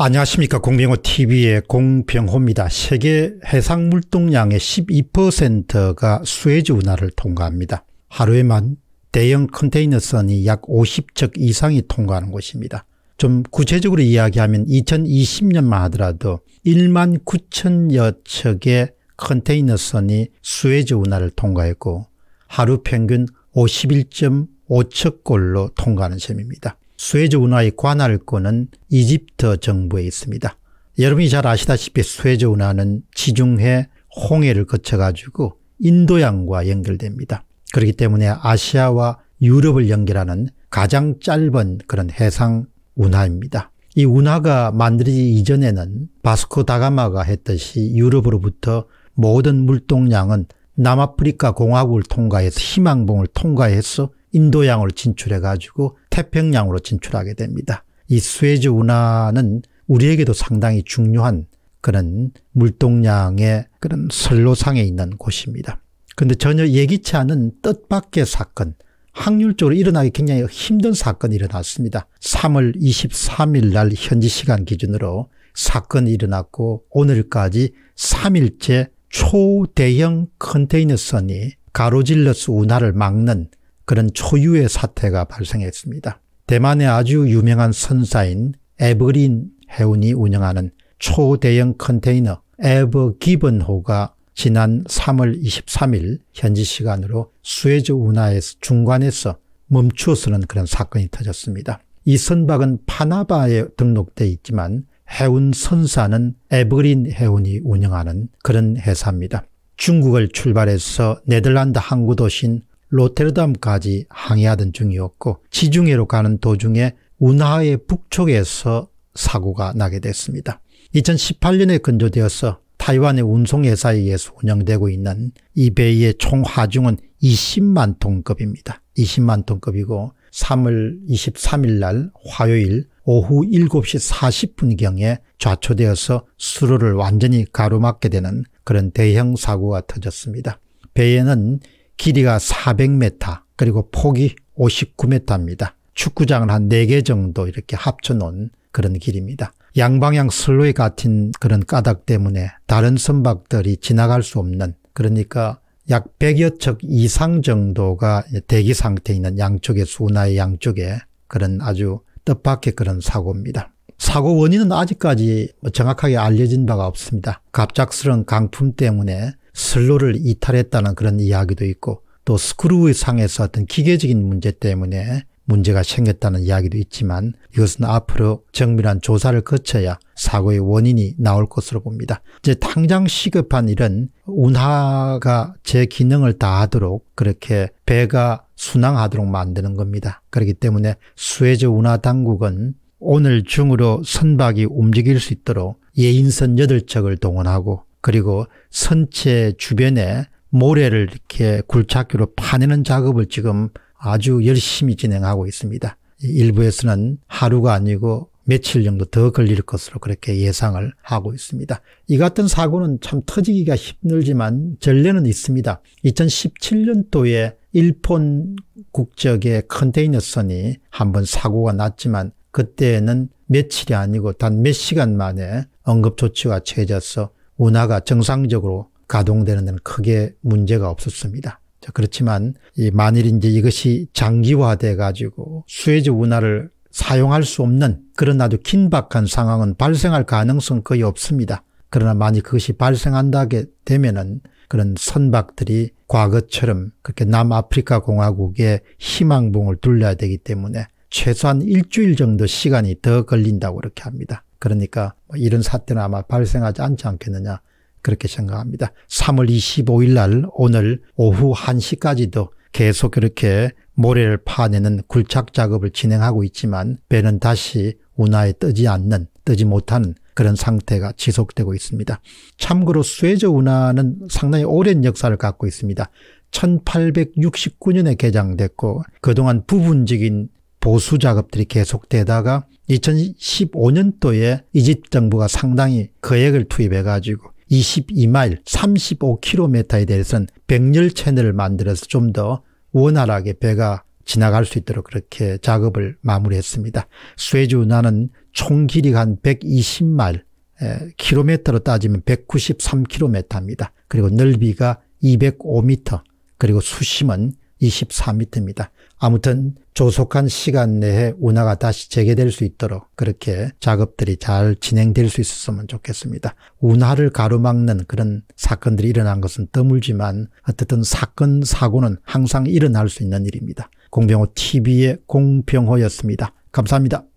안녕하십니까 공병호 TV의 공병호입니다. 세계 해상 물동량의 12%가 수에즈 운하를 통과합니다. 하루에만 대형 컨테이너선이 약 50척 이상이 통과하는 곳입니다. 좀 구체적으로 이야기하면 2020년만 하더라도 1만 9천여 척의 컨테이너선이 수에즈 운하를 통과했고 하루 평균 51.5척꼴로 통과하는 셈입니다. 스웨즈 운하의 관할권은 이집트 정부에 있습니다. 여러분이 잘 아시다시피 스웨즈 운하는 지중해 홍해를 거쳐가지고 인도양과 연결됩니다. 그렇기 때문에 아시아와 유럽을 연결하는 가장 짧은 그런 해상 운하입니다. 이 운하가 만들어지기 이전에는 바스코 다가마가 했듯이 유럽으로부터 모든 물동량은 남아프리카 공화국을 통과해서 희망봉을 통과해서 인도양을 진출해 가지고 태평양으로 진출하게 됩니다. 이 스웨즈 운하는 우리에게도 상당히 중요한 그런 물동량의 그런 선로상에 있는 곳입니다. 그데 전혀 예기치 않은 뜻밖의 사건, 확률적으로 일어나기 굉장히 힘든 사건이 일어났습니다. 3월 23일 날 현지 시간 기준으로 사건이 일어났고 오늘까지 3일째 초대형 컨테이너선이 가로질러스 운하를 막는 그런 초유의 사태가 발생했습니다. 대만의 아주 유명한 선사인 에버린 해운이 운영하는 초대형 컨테이너 에버기븐호가 지난 3월 23일 현지 시간으로 스웨즈 운하에서 중간에서 멈추어서는 그런 사건이 터졌습니다. 이 선박은 파나바에 등록되어 있지만 해운 선사는 에버린 해운이 운영하는 그런 회사입니다. 중국을 출발해서 네덜란드 항구 도시인 로테르담까지 항해하던 중이었고 지중해로 가는 도중에 운하의 북쪽에서 사고가 나게 됐습니다. 2018년에 건조되어서 타이완의 운송회사에 의해서 운영되고 있는 이 배의 총 하중은 20만 톤급입니다. 20만 톤급이고 3월 23일 날 화요일 오후 7시 40분경에 좌초되어서 수로를 완전히 가로막게 되는 그런 대형 사고가 터졌습니다. 배에는 길이가 400m 그리고 폭이 59m입니다. 축구장을 한 4개 정도 이렇게 합쳐놓은 그런 길입니다. 양방향 슬로이 같은 그런 까닭 때문에 다른 선박들이 지나갈 수 없는 그러니까 약 100여 척 이상 정도가 대기 상태에 있는 양쪽의 수나의 양쪽에 그런 아주 뜻밖의 그런 사고입니다. 사고 원인은 아직까지 뭐 정확하게 알려진 바가 없습니다. 갑작스런 강풍 때문에 선로를 이탈했다는 그런 이야기도 있고 또 스크루의 상에서 어떤 기계적인 문제 때문에 문제가 생겼다는 이야기도 있지만 이것은 앞으로 정밀한 조사를 거쳐야 사고의 원인이 나올 것으로 봅니다. 이제 당장 시급한 일은 운하가 제 기능을 다하도록 그렇게 배가 순항하도록 만드는 겁니다. 그렇기 때문에 수에즈 운하 당국은 오늘 중으로 선박이 움직일 수 있도록 예인선 8척을 동원하고 그리고 선체 주변에 모래를 이렇게 굴착기로 파내는 작업을 지금 아주 열심히 진행하고 있습니다. 일부에서는 하루가 아니고 며칠 정도 더 걸릴 것으로 그렇게 예상을 하고 있습니다. 이 같은 사고는 참 터지기가 힘들지만 전례는 있습니다. 2017년도에 일본 국적의 컨테이너선이 한번 사고가 났지만 그때는 며칠이 아니고 단 몇 시간 만에 응급조치가 취해져서 운하가 정상적으로 가동되는 데는 크게 문제가 없었습니다. 그렇지만 만일 이제 이것이 장기화돼 가지고 수에즈 운하를 사용할 수 없는 그런 아주 긴박한 상황은 발생할 가능성 거의 없습니다. 그러나 만일 그것이 발생한다게 되면은 그런 선박들이 과거처럼 그렇게 남아프리카 공화국의 희망봉을 둘러야 되기 때문에 최소한 일주일 정도 시간이 더 걸린다고 그렇게 합니다. 그러니까 뭐 이런 사태는 아마 발생하지 않지 않겠느냐 그렇게 생각합니다. 3월 25일 날 오늘 오후 1시까지도 계속 그렇게 모래를 파내는 굴착 작업을 진행하고 있지만 배는 다시 운하에 뜨지 않는 뜨지 못하는 그런 상태가 지속되고 있습니다. 참고로 스웨저 운하는 상당히 오랜 역사를 갖고 있습니다. 1869년에 개장됐고 그동안 부분적인 보수 작업들이 계속되다가 2015년도에 이집트 정부가 상당히 거액을 그 투입해가지고 22마일 35km에 대해서는 백열 채널을 만들어서 좀 더 원활하게 배가 지나갈 수 있도록 그렇게 작업을 마무리했습니다. 스웨즈 운하는 총 길이가 한 120마일, 에, 킬로미터로 따지면 193km입니다. 그리고 넓이가 205m, 그리고 수심은 24m입니다. 아무튼 조속한 시간 내에 운하가 다시 재개될 수 있도록 그렇게 작업들이 잘 진행될 수 있었으면 좋겠습니다. 운하를 가로막는 그런 사건들이 일어난 것은 드물지만 어쨌든 사건 사고는 항상 일어날 수 있는 일입니다. 공병호 TV의 공병호였습니다. 감사합니다.